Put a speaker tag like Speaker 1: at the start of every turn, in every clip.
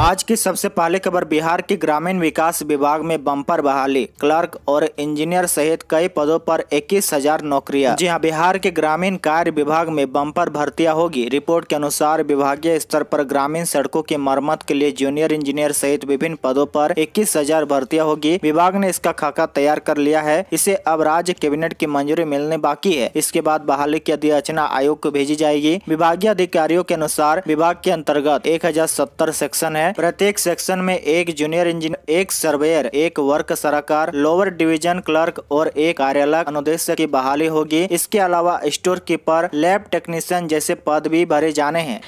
Speaker 1: आज की सबसे पहले खबर बिहार के ग्रामीण विकास विभाग में बम्पर बहाली क्लर्क और इंजीनियर सहित कई पदों पर इक्कीस हजार नौकरियां जी हाँ बिहार के ग्रामीण कार्य विभाग में बम्पर भर्तियां होगी रिपोर्ट के अनुसार विभागीय स्तर पर ग्रामीण सड़कों की मरम्मत के लिए जूनियर इंजीनियर सहित विभिन्न पदों पर इक्कीस हजार भर्तियाँ होगी विभाग ने इसका खाका तैयार कर लिया है इसे अब राज्य कैबिनेट की मंजूरी मिलने बाकी है इसके बाद बहाली की अधिरचना आयोग को भेजी जाएगी विभागीय अधिकारियों के अनुसार विभाग के अंतर्गत एक सेक्शन है है प्रत्येक सेक्शन में एक जूनियर इंजीनियर एक सर्वेयर एक वर्क सलाहकार लोअर डिवीजन क्लर्क और एक कार्यालय अनुदेश की बहाली होगी इसके अलावा स्टोर कीपर लैब टेक्नीशियन जैसे पद भी भरे जाने हैं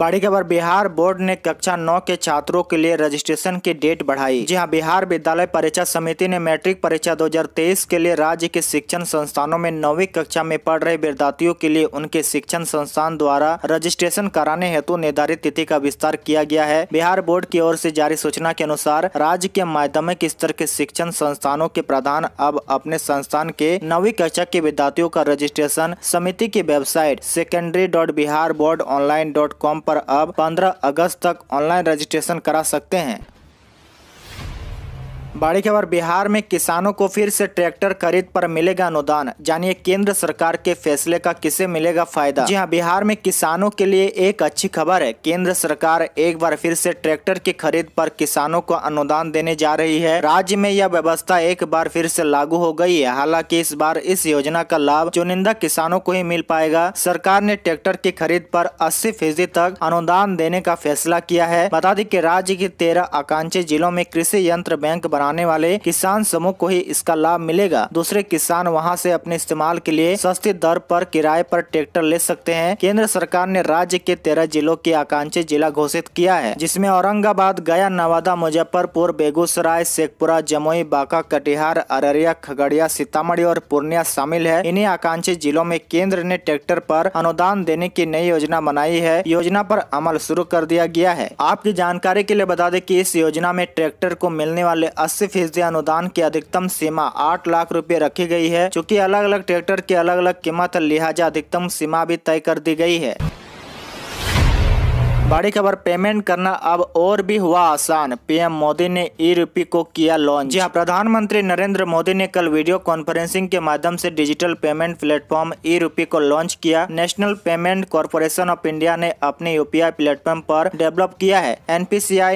Speaker 1: बड़ी खबर बिहार बोर्ड ने कक्षा नौ के छात्रों के लिए रजिस्ट्रेशन की डेट बढ़ाई जी हाँ बिहार विद्यालय परीक्षा समिति ने मैट्रिक परीक्षा 2023 के लिए राज्य के शिक्षण संस्थानों में नौवीं कक्षा में पढ़ रहे विद्यार्थियों के लिए उनके शिक्षण संस्थान द्वारा रजिस्ट्रेशन कराने हेतु निर्धारित तिथि का विस्तार किया गया है बिहार बोर्ड की ओर से जारी सूचना के अनुसार राज्य के माध्यमिक स्तर के शिक्षण संस्थानों के प्रधान अब अपने संस्थान के नवी कक्षा के विद्यार्थियों का रजिस्ट्रेशन समिति की website secondary dot Bihar board online dot com पर अब 15 अगस्त तक ऑनलाइन रजिस्ट्रेशन करा सकते हैं बड़ी खबर बिहार में किसानों को फिर से ट्रैक्टर खरीद पर मिलेगा अनुदान जानिए केंद्र सरकार के फैसले का किसे मिलेगा फायदा जी हाँ बिहार में किसानों के लिए एक अच्छी खबर है केंद्र सरकार एक बार फिर से ट्रैक्टर की खरीद पर किसानों को अनुदान देने जा रही है राज्य में यह व्यवस्था एक बार फिर से लागू हो गयी है हालाँकि इस बार इस योजना का लाभ चुनिंदा किसानों को ही मिल पाएगा सरकार ने ट्रैक्टर की खरीद आरोप अस्सी फीसदी तक अनुदान देने का फैसला किया है बता दें की राज्य के तेरह आकांक्षी जिलों में कृषि यंत्र बैंक बना बनाने वाले किसान समूह को ही इसका लाभ मिलेगा दूसरे किसान वहाँ से अपने इस्तेमाल के लिए सस्ती दर पर किराए पर ट्रैक्टर ले सकते हैं केंद्र सरकार ने राज्य के तेरह जिलों के आकांक्षी जिला घोषित किया है जिसमे औरंगाबाद गया नवादा मुजफ्फरपुर बेगूसराय शेखपुरा जमुई बांका कटिहार अररिया खगड़िया सीतामढ़ी और पूर्णिया शामिल है इन्हीं आकांक्षी जिलों में केंद्र ने ट्रैक्टर पर अनुदान देने की नई योजना बनाई है योजना पर अमल शुरू कर दिया गया है आपकी जानकारी के लिए बता दें कि इस योजना में ट्रैक्टर को मिलने वाले अस्सी फीसदी अनुदान की अधिकतम सीमा आठ लाख रुपए रखी गई है चूँकि अलग अलग ट्रैक्टर की अलग अलग कीमत लिहाजा अधिकतम सीमा भी तय कर दी गई है बड़ी खबर पेमेंट करना अब और भी हुआ आसान पीएम मोदी ने ई रूपी को किया लॉन्च जी हाँ प्रधानमंत्री नरेंद्र मोदी ने कल वीडियो कॉन्फ्रेंसिंग के माध्यम से डिजिटल पेमेंट प्लेटफॉर्म ई रूपी को लॉन्च किया national payment corporation of India ने अपने यूपीआई प्लेटफॉर्म पर डेवलप किया है एन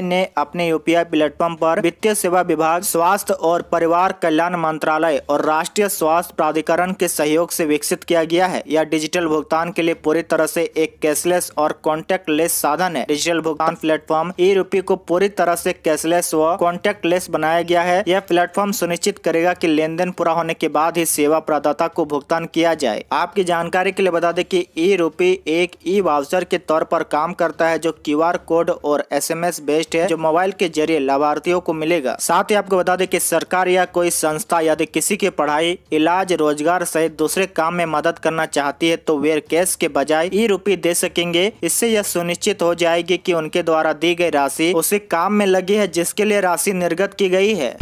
Speaker 1: ने अपने यूपीआई प्लेटफॉर्म पर वित्तीय सेवा विभाग स्वास्थ्य और परिवार कल्याण मंत्रालय और राष्ट्रीय स्वास्थ्य प्राधिकरण के सहयोग ऐसी विकसित किया गया है यह डिजिटल भुगतान के लिए पूरी तरह ऐसी एक कैशलेस और कॉन्टेक्ट साधन परिवर्तन है डिजिटल भुगतान प्लेटफॉर्म ई रूपी को पूरी तरह से कैशलेस व कॉन्टेक्ट बनाया गया है यह प्लेटफॉर्म सुनिश्चित करेगा कि लेन पूरा होने के बाद ही सेवा प्रदाता को भुगतान किया जाए आपकी जानकारी के लिए बता दें कि ई रूपी एक ई वाउचर के तौर पर काम करता है जो क्यू कोड और एस बेस्ड है जो मोबाइल के जरिए लाभार्थियों को मिलेगा साथ ही आपको बता दें की सरकार या कोई संस्था यदि किसी की पढ़ाई इलाज रोजगार सहित दूसरे काम में मदद करना चाहती है तो वे कैश के बजाय ई रूपी दे सकेंगे इससे यह सुनिश्चित हो जाएगी कि उनके द्वारा दी गई राशि उसी काम में लगी है जिसके लिए राशि निर्गत की गई है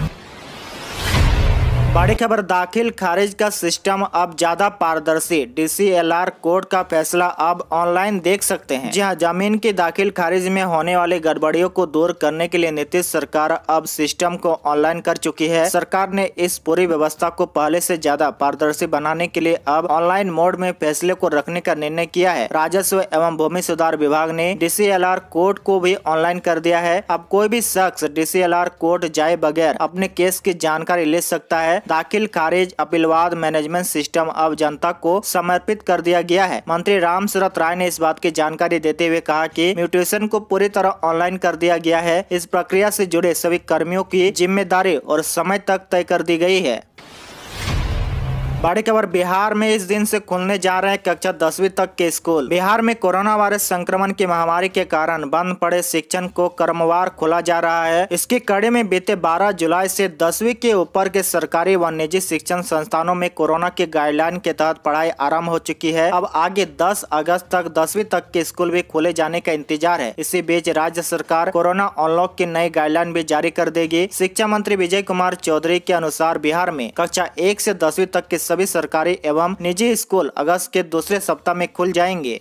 Speaker 1: बड़ी खबर दाखिल खारिज का सिस्टम अब ज्यादा पारदर्शी डीसीएलआर कोर्ट का फैसला अब ऑनलाइन देख सकते हैं जहां जमीन के दाखिल खारिज में होने वाले गड़बड़ियों को दूर करने के लिए नीतीश सरकार अब सिस्टम को ऑनलाइन कर चुकी है सरकार ने इस पूरी व्यवस्था को पहले से ज्यादा पारदर्शी बनाने के लिए अब ऑनलाइन मोड में फैसले को रखने का निर्णय किया है राजस्व एवं भूमि सुधार विभाग ने डी कोर्ट को भी ऑनलाइन कर दिया है अब कोई भी शख्स डी कोर्ट जाए बगैर अपने केस की जानकारी ले सकता है दाखिल खारिज अपीलवाद मैनेजमेंट सिस्टम अब जनता को समर्पित कर दिया गया है मंत्री राम राय ने इस बात की जानकारी देते हुए कहा कि म्यूटेशन को पूरी तरह ऑनलाइन कर दिया गया है इस प्रक्रिया से जुड़े सभी कर्मियों की जिम्मेदारी और समय तक तय कर दी गई है बड़ी खबर बिहार में इस दिन से खुलने जा रहे हैं कक्षा दसवीं तक के स्कूल बिहार में कोरोना वायरस संक्रमण की महामारी के कारण बंद पड़े शिक्षण को क्रमवार खोला जा रहा है इसकी कड़ी में बीते 12 जुलाई से दसवीं के ऊपर के सरकारी व निजी शिक्षण संस्थानों में कोरोना के गाइडलाइन के तहत पढ़ाई आरम्भ हो चुकी है अब आगे दस अगस्त तक दसवीं तक के स्कूल भी खोले जाने का इंतजार है इसी बीच राज्य सरकार कोरोना अनलॉक की नई गाइडलाइन भी जारी कर देगी शिक्षा मंत्री विजय कुमार चौधरी के अनुसार बिहार में कक्षा एक ऐसी दसवीं तक के सभी सरकारी एवं निजी स्कूल अगस्त के दूसरे सप्ताह में खुल जाएंगे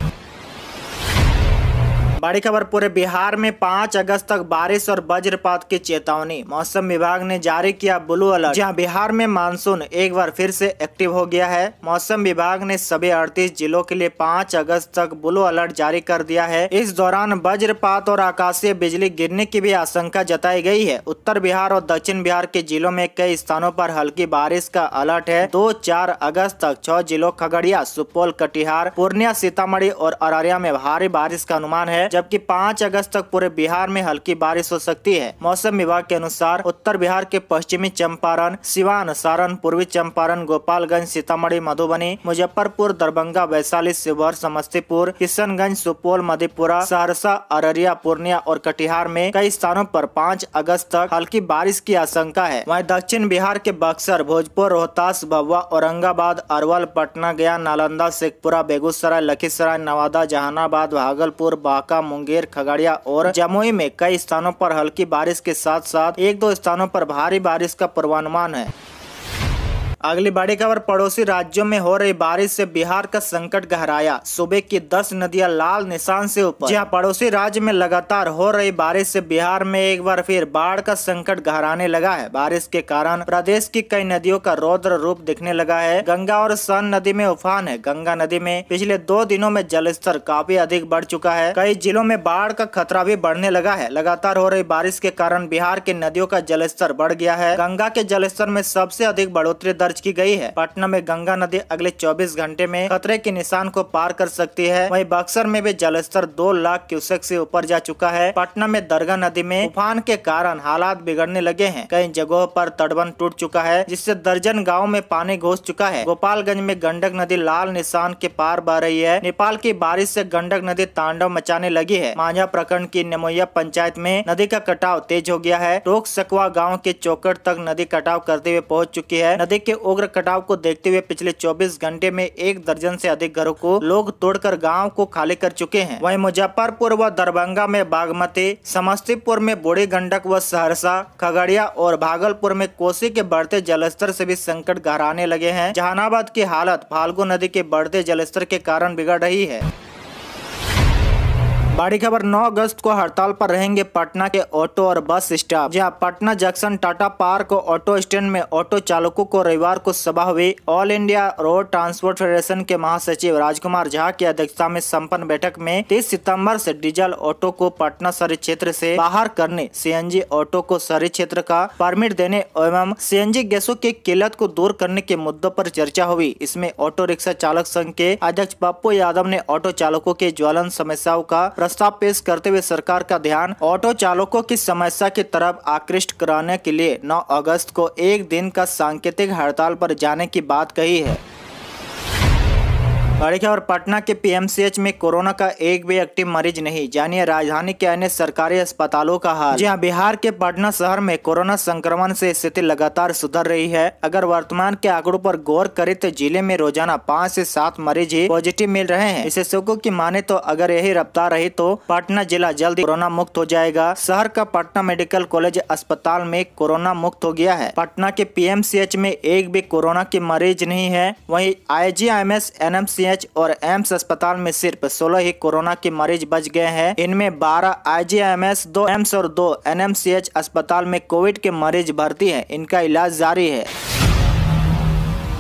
Speaker 1: बड़ी खबर पूरे बिहार में पाँच अगस्त तक बारिश और वज्रपात की चेतावनी मौसम विभाग ने जारी किया ब्लू अलर्ट जहां बिहार में मानसून एक बार फिर से एक्टिव हो गया है मौसम विभाग ने सभी अड़तीस जिलों के लिए पाँच अगस्त तक ब्लू अलर्ट जारी कर दिया है इस दौरान वज्रपात और आकाशीय बिजली गिरने की भी आशंका जताई गयी है उत्तर बिहार और दक्षिण बिहार के जिलों में कई स्थानों पर हल्की बारिश का अलर्ट है दो चार अगस्त तक छह जिलों खगड़िया सुपौल कटिहार पूर्णिया सीतामढ़ी और अररिया में भारी बारिश का अनुमान है जबकि पाँच अगस्त तक पूरे बिहार में हल्की बारिश हो सकती है मौसम विभाग के अनुसार उत्तर बिहार के पश्चिमी चंपारण सिवान सारण पूर्वी चंपारण गोपालगंज सीतामढ़ी मधुबनी मुजफ्फरपुर दरभंगा वैशाली शिवहर समस्तीपुर किशनगंज सुपौल मधेपुरा सहरसा अररिया पूर्णिया और कटिहार में कई स्थानों पर पाँच अगस्त तक हल्की बारिश की आशंका है वही दक्षिण बिहार के बक्सर भोजपुर रोहतास भभुआ औरंगाबाद अरवल पटना गया नालंदा शेखपुरा बेगूसराय लखीसराय नवादा जहानाबाद भागलपुर बांका मुंगेर खगड़िया और जमुई में कई स्थानों पर हल्की बारिश के साथ साथ एक दो स्थानों पर भारी बारिश का पूर्वानुमान है अगली बड़ी खबर पड़ोसी राज्यों में हो रही बारिश से बिहार का संकट गहराया सूबे की 10 नदियां लाल निशान से ऊपर जहां पड़ोसी राज्य में लगातार हो रही बारिश से बिहार में एक बार फिर बाढ़ का संकट गहराने लगा है बारिश के कारण प्रदेश की कई नदियों का रौद्र रूप दिखने लगा है गंगा और सन नदी में उफान है गंगा नदी में पिछले दो दिनों में जलस्तर काफी अधिक बढ़ चुका है कई जिलों में बाढ़ का खतरा भी बढ़ने लगा है लगातार हो रही बारिश के कारण बिहार के नदियों का जलस्तर बढ़ गया है गंगा के जलस्तर में सबसे अधिक बढ़ोतरी दर्ज दर्ज की गई है पटना में गंगा नदी अगले 24 घंटे में खतरे के निशान को पार कर सकती है वहीं बक्सर में भी जलस्तर दो लाख क्यूसेक से ऊपर जा चुका है पटना में दरगाह नदी में उफान के कारण हालात बिगड़ने लगे हैं कई जगहों पर तटबन टूट चुका है जिससे दर्जन गाँव में पानी घुस चुका है गोपालगंज में गंडक नदी लाल निशान के पार बह रही है नेपाल की बारिश ऐसी गंडक नदी तांडव मचाने लगी है मांझा प्रखंड की नमोया पंचायत में नदी का कटाव तेज हो गया है टोक सकवा गाँव के चौकट तक नदी कटाव करते हुए पहुँच चुकी है नदी के उग्र कटाव को देखते हुए पिछले 24 घंटे में एक दर्जन से अधिक घरों को लोग तोड़कर गांव को खाली कर चुके हैं वहीं मुजफ्फरपुर व दरभंगा में बागमती समस्तीपुर में बूढ़ी गंडक व सहरसा खगड़िया और भागलपुर में कोसी के बढ़ते जलस्तर से भी संकट गहराने लगे हैं जहानाबाद की हालत फाल्गु नदी के बढ़ते जलस्तर के कारण बिगड़ रही है बड़ी खबर 9 अगस्त को हड़ताल पर रहेंगे पटना के ऑटो और बस स्टाफ जहां Patna junction Tata park auto stand में ऑटो चालकों को रविवार को सभा हुई all India road transport federation के महासचिव राजकुमार झा की अध्यक्षता में संपन्न बैठक में 30 सितंबर से डीजल ऑटो को पटना शहरी क्षेत्र से बाहर करने सी ऑटो को शहरी क्षेत्र का परमिट देने एवं सी गैसों की किल्लत को दूर करने के मुद्दों आरोप चर्चा हुई इसमें ऑटो रिक्शा चालक संघ के अध्यक्ष पप्पू यादव ने ऑटो चालकों के ज्वलन समस्याओं का प्रस्ताव पेश करते हुए सरकार का ध्यान ऑटो चालकों की समस्या की तरफ आकृष्ट कराने के लिए 9 अगस्त को एक दिन का सांकेतिक हड़ताल पर जाने की बात कही है बड़ी खबर पटना के पीएमसीएच में कोरोना का एक भी एक्टिव मरीज नहीं जानिए राजधानी के अन्य सरकारी अस्पतालों का हाल जहां बिहार के पटना शहर में कोरोना संक्रमण से स्थिति लगातार सुधर रही है अगर वर्तमान के आंकड़ों पर गौर करें तो जिले में रोजाना पाँच से सात मरीज ही पॉजिटिव मिल रहे हैं विशेषज्ञों की माने तो अगर यही रफ्तार रही तो पटना जिला जल्द कोरोना मुक्त हो जाएगा शहर का पटना मेडिकल कॉलेज अस्पताल में कोरोना मुक्त हो गया है पटना के पी में एक भी कोरोना के मरीज नहीं है वही I G M S N M C NMCH और एम्स अस्पताल में सिर्फ सोलह ही कोरोना के मरीज बच गए हैं इनमें बारह आईजीएमएस दो एम्स और दो एनएमसीएच अस्पताल में कोविड के मरीज भर्ती है इनका इलाज जारी है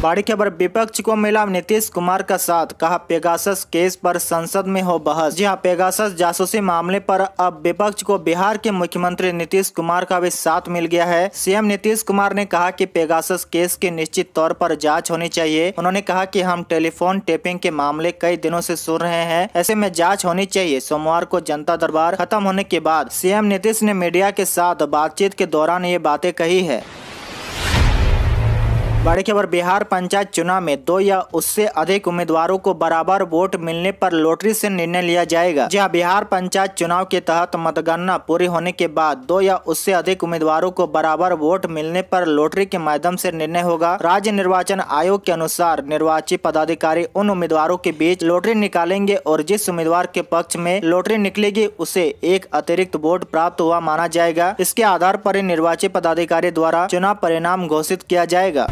Speaker 1: बड़ी खबर विपक्ष को मिला नीतीश कुमार का साथ कहा पेगासस केस पर संसद में हो बहस जी हाँ पेगासस जासूसी मामले पर अब विपक्ष को बिहार के मुख्यमंत्री नीतीश कुमार का भी साथ मिल गया है सीएम नीतीश कुमार ने कहा कि पेगासस केस की निश्चित तौर पर जांच होनी चाहिए उन्होंने कहा कि हम टेलीफोन टेपिंग के मामले कई दिनों ऐसी सुन रहे हैं ऐसे में जाँच होनी चाहिए सोमवार को जनता दरबार खत्म होने के बाद सीएम नीतीश ने मीडिया के साथ बातचीत के दौरान ये बातें कही है बड़ी खबर बिहार पंचायत चुनाव में दो या उससे अधिक उम्मीदवारों को बराबर वोट मिलने पर लॉटरी से निर्णय लिया जाएगा जहां बिहार पंचायत चुनाव के तहत मतगणना पूरी होने के बाद दो या उससे अधिक उम्मीदवारों को बराबर वोट मिलने पर लॉटरी के माध्यम से निर्णय होगा राज्य निर्वाचन आयोग के अनुसार निर्वाचित पदाधिकारी उन उम्मीदवारों के बीच लॉटरी निकालेंगे और जिस उम्मीदवार के पक्ष में लॉटरी निकलेगी उसे एक अतिरिक्त वोट प्राप्त हुआ माना जाएगा इसके आधार पर निर्वाचित पदाधिकारी द्वारा चुनाव परिणाम घोषित किया जाएगा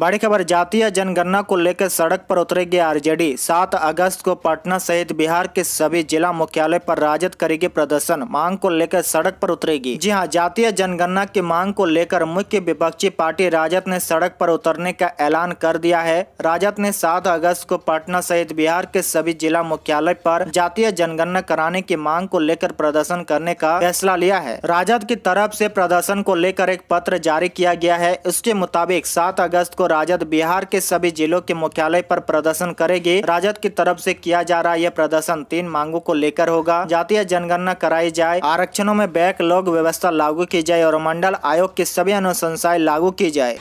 Speaker 1: बड़ी खबर जातीय जनगणना को लेकर सड़क पर उतरेगी आरजेडी 7 अगस्त को पटना सहित बिहार के सभी जिला मुख्यालय पर राजद करेगी प्रदर्शन मांग को लेकर सड़क पर उतरेगी जी हां जातीय जनगणना की मांग को लेकर मुख्य विपक्षी पार्टी राजद ने सड़क पर उतरने का ऐलान कर दिया है राजद ने 7 अगस्त को पटना सहित बिहार के सभी जिला मुख्यालय पर जातीय जनगणना कराने की मांग को लेकर प्रदर्शन करने का फैसला लिया है राजद की तरफ ऐसी प्रदर्शन को लेकर एक पत्र जारी किया गया है उसके मुताबिक सात अगस्त को राजद बिहार के सभी जिलों के मुख्यालय पर प्रदर्शन करेगी राजद की तरफ से किया जा रहा यह प्रदर्शन तीन मांगों को लेकर होगा जातीय जनगणना कराई जाए आरक्षणों में बैकलॉग व्यवस्था लागू की जाए और मंडल आयोग की सभी अनुशंसाएं लागू की जाए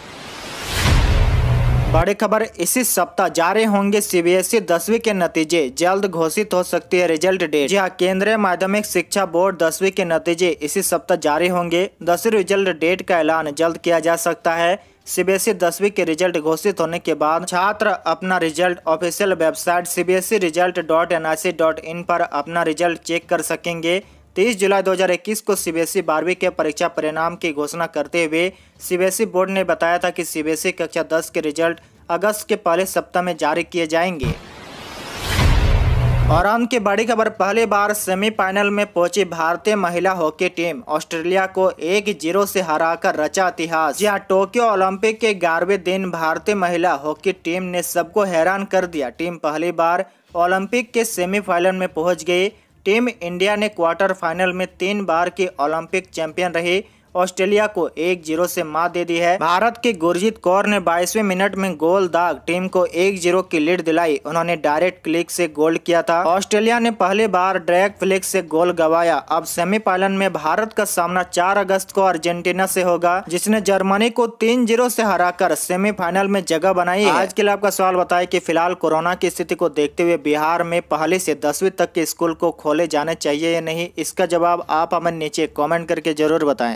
Speaker 1: बड़ी खबर इसी सप्ताह जारी होंगे सीबीएसई दसवीं के नतीजे जल्द घोषित हो सकती है रिजल्ट डेट जी हाँ केंद्रीय माध्यमिक शिक्षा बोर्ड दसवीं के नतीजे इसी सप्ताह जारी होंगे दसवीं रिजल्ट डेट का ऐलान जल्द किया जा सकता है सीबीएसई दसवीं के रिजल्ट घोषित होने के बाद छात्र अपना result official website CBSE result dot N I C dot in पर अपना रिजल्ट चेक कर सकेंगे 30 जुलाई 2021 को सीबीएसई बारहवीं के परीक्षा परिणाम की घोषणा करते हुए सीबीएसई बोर्ड ने बताया था कि सीबीएसई कक्षा 10 के रिजल्ट अगस्त के पहले सप्ताह में जारी किए जाएंगे और अंत की बड़ी खबर पहली बार सेमीफाइनल में पहुंची भारतीय महिला हॉकी टीम ऑस्ट्रेलिया को एक जीरो से हराकर रचा इतिहास जहां टोक्यो ओलंपिक के ग्यारहवें दिन भारतीय महिला हॉकी टीम ने सबको हैरान कर दिया टीम पहली बार ओलंपिक के सेमीफाइनल में पहुंच गई टीम इंडिया ने क्वार्टर फाइनल में तीन बार की ओलंपिक चैंपियन रही ऑस्ट्रेलिया को एक जीरो से मात दे दी है भारत के गुरजीत कौर ने बाईसवें मिनट में गोल दाग टीम को एक जीरो की लीड दिलाई उन्होंने डायरेक्ट क्लिक से गोल किया था ऑस्ट्रेलिया ने पहली बार ड्रैग फ्लिक से गोल गवाया अब सेमीफाइनल में भारत का सामना चार अगस्त को अर्जेंटीना से होगा जिसने जर्मनी को तीन जीरो से हराकर सेमीफाइनल में जगह बनाई आज के लिए आपका सवाल बताए की फिलहाल कोरोना की स्थिति को देखते हुए बिहार में पहले ऐसी दसवीं तक के स्कूल को खोले जाने चाहिए या नहीं इसका जवाब आप हमें नीचे कमेंट करके जरूर बताएं